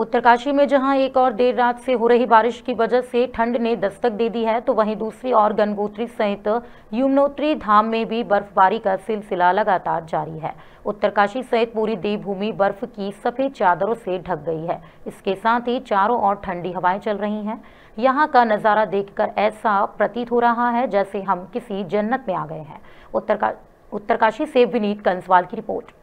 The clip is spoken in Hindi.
उत्तरकाशी में जहां एक और देर रात से हो रही बारिश की वजह से ठंड ने दस्तक दे दी है तो वहीं दूसरी ओर गंगोत्री सहित यमुनोत्री धाम में भी बर्फबारी का सिलसिला लगातार जारी है उत्तरकाशी सहित पूरी देवभूमि बर्फ की सफेद चादरों से ढक गई है इसके साथ ही चारों ओर ठंडी हवाएं चल रही हैं यहाँ का नज़ारा देखकर ऐसा प्रतीत हो रहा है जैसे हम किसी जन्नत में आ गए हैं उत्तरका उत्तरकाशी से विनीत कंसवाल की रिपोर्ट